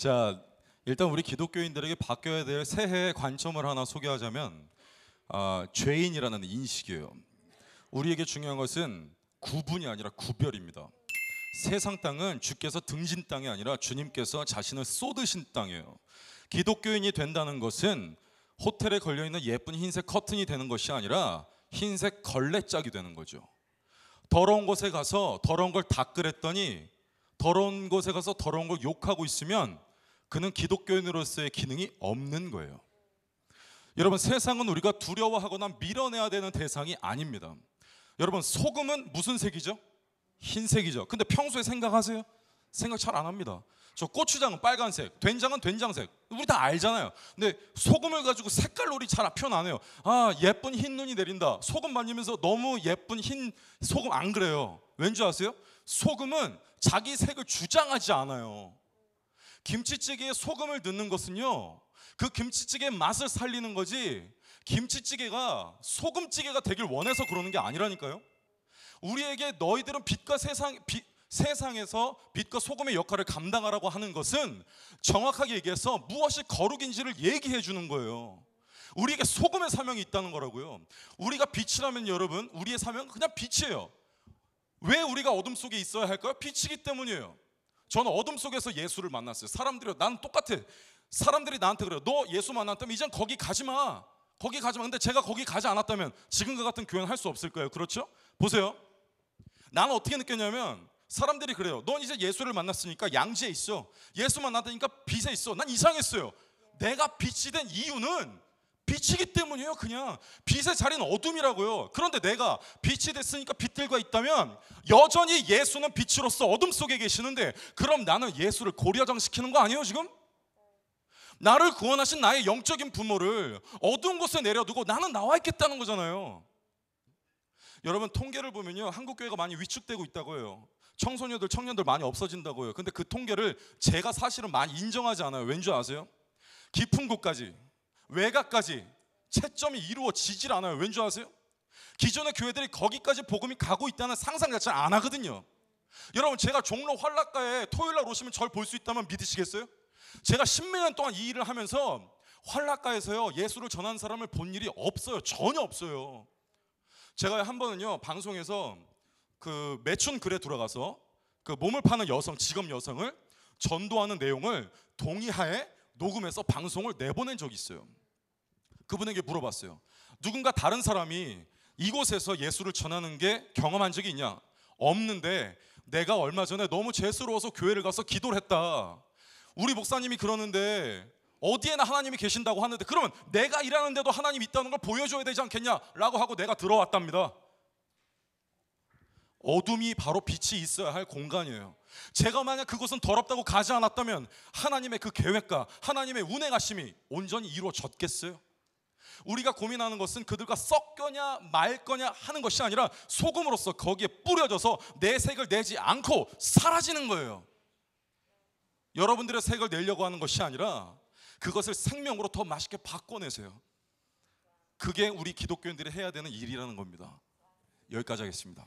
자, 일단 우리 기독교인들에게 바뀌어야 될 새해의 관점을 하나 소개하자면 아, 죄인이라는 인식이에요. 우리에게 중요한 것은 구분이 아니라 구별입니다. 세상 땅은 주께서 등진 땅이 아니라 주님께서 자신을 쏟으신 땅이에요. 기독교인이 된다는 것은 호텔에 걸려 있는 예쁜 흰색 커튼이 되는 것이 아니라 흰색 걸레짝이 되는 거죠. 더러운 곳에 가서 더러운 걸 닦으랬더니 더러운 곳에 가서 더러운 걸 욕하고 있으면 그는 기독교인으로서의 기능이 없는 거예요. 여러분 세상은 우리가 두려워하거나 밀어내야 되는 대상이 아닙니다. 여러분 소금은 무슨 색이죠? 흰색이죠. 근데 평소에 생각하세요? 생각 잘 안 합니다. 저 고추장은 빨간색, 된장은 된장색. 우리 다 알잖아요. 근데 소금을 가지고 색깔 놀이 잘 표현 안 해요. 아 예쁜 흰 눈이 내린다. 소금 말리면서 너무 예쁜 흰 소금 안 그래요. 왠지 아세요? 소금은 자기 색을 주장하지 않아요. 김치찌개에 소금을 넣는 것은요, 그 김치찌개의 맛을 살리는 거지, 김치찌개가 소금찌개가 되길 원해서 그러는 게 아니라니까요. 우리에게 너희들은 빛과 세상, 빛, 세상에서 빛과 소금의 역할을 감당하라고 하는 것은 정확하게 얘기해서 무엇이 거룩인지를 얘기해 주는 거예요. 우리에게 소금의 사명이 있다는 거라고요. 우리가 빛이라면 여러분, 우리의 사명은 그냥 빛이에요. 왜 우리가 어둠 속에 있어야 할까요? 빛이기 때문이에요. 저는 어둠 속에서 예수를 만났어요. 사람들이 난 똑같아. 사람들이 나한테 그래요. 너 예수 만났다면 이젠 거기 가지 마. 거기 가지 마. 근데 제가 거기 가지 않았다면 지금과 같은 교회는 할 수 없을 거예요. 그렇죠? 보세요. 나는 어떻게 느꼈냐면 사람들이 그래요. 넌 이제 예수를 만났으니까 양지에 있어. 예수 만났다니까 빛에 있어. 난 이상했어요. 내가 빛이 된 이유는 빛이기 때문이에요. 그냥 빛의 자리는 어둠이라고요. 그런데 내가 빛이 됐으니까 빛들과 있다면 여전히 예수는 빛으로서 어둠 속에 계시는데 그럼 나는 예수를 고려장시키는 거 아니에요, 지금? 나를 구원하신 나의 영적인 부모를 어두운 곳에 내려두고 나는 나와 있겠다는 거잖아요. 여러분 통계를 보면요. 한국 교회가 많이 위축되고 있다고 해요. 청소년들, 청년들 많이 없어진다고요. 해 근데 그 통계를 제가 사실은 많이 인정하지 않아요. 왠지 아세요? 깊은 곳까지 외곽까지 채점이 이루어지질 않아요. 왠 줄 아세요? 기존의 교회들이 거기까지 복음이 가고 있다는 상상 자체를 안 하거든요. 여러분 제가 종로 활락가에 토요일 날 오시면 절 볼 수 있다면 믿으시겠어요? 제가 10년 동안 이 일을 하면서 활락가에서요 예수를 전한 사람을 본 일이 없어요. 전혀 없어요. 제가 한 번은요 방송에서 그 매춘 글에 들어가서 그 몸을 파는 여성 직업 여성을 전도하는 내용을 동의하에 녹음해서 방송을 내보낸 적이 있어요. 그분에게 물어봤어요. 누군가 다른 사람이 이곳에서 예수를 전하는 게 경험한 적이 있냐? 없는데 내가 얼마 전에 너무 죄스러워서 교회를 가서 기도를 했다. 우리 목사님이 그러는데 어디에나 하나님이 계신다고 하는데 그러면 내가 일하는데도 하나님 있다는 걸 보여줘야 되지 않겠냐라고 하고 내가 들어왔답니다. 어둠이 바로 빛이 있어야 할 공간이에요. 제가 만약 그것은 더럽다고 가지 않았다면 하나님의 그 계획과 하나님의 운행하심이 온전히 이루어졌겠어요? 우리가 고민하는 것은 그들과 섞여냐 말 거냐 하는 것이 아니라 소금으로서 거기에 뿌려져서 내 색을 내지 않고 사라지는 거예요. 여러분들의 색을 내려고 하는 것이 아니라 그것을 생명으로 더 맛있게 바꿔내세요. 그게 우리 기독교인들이 해야 되는 일이라는 겁니다. 여기까지 하겠습니다.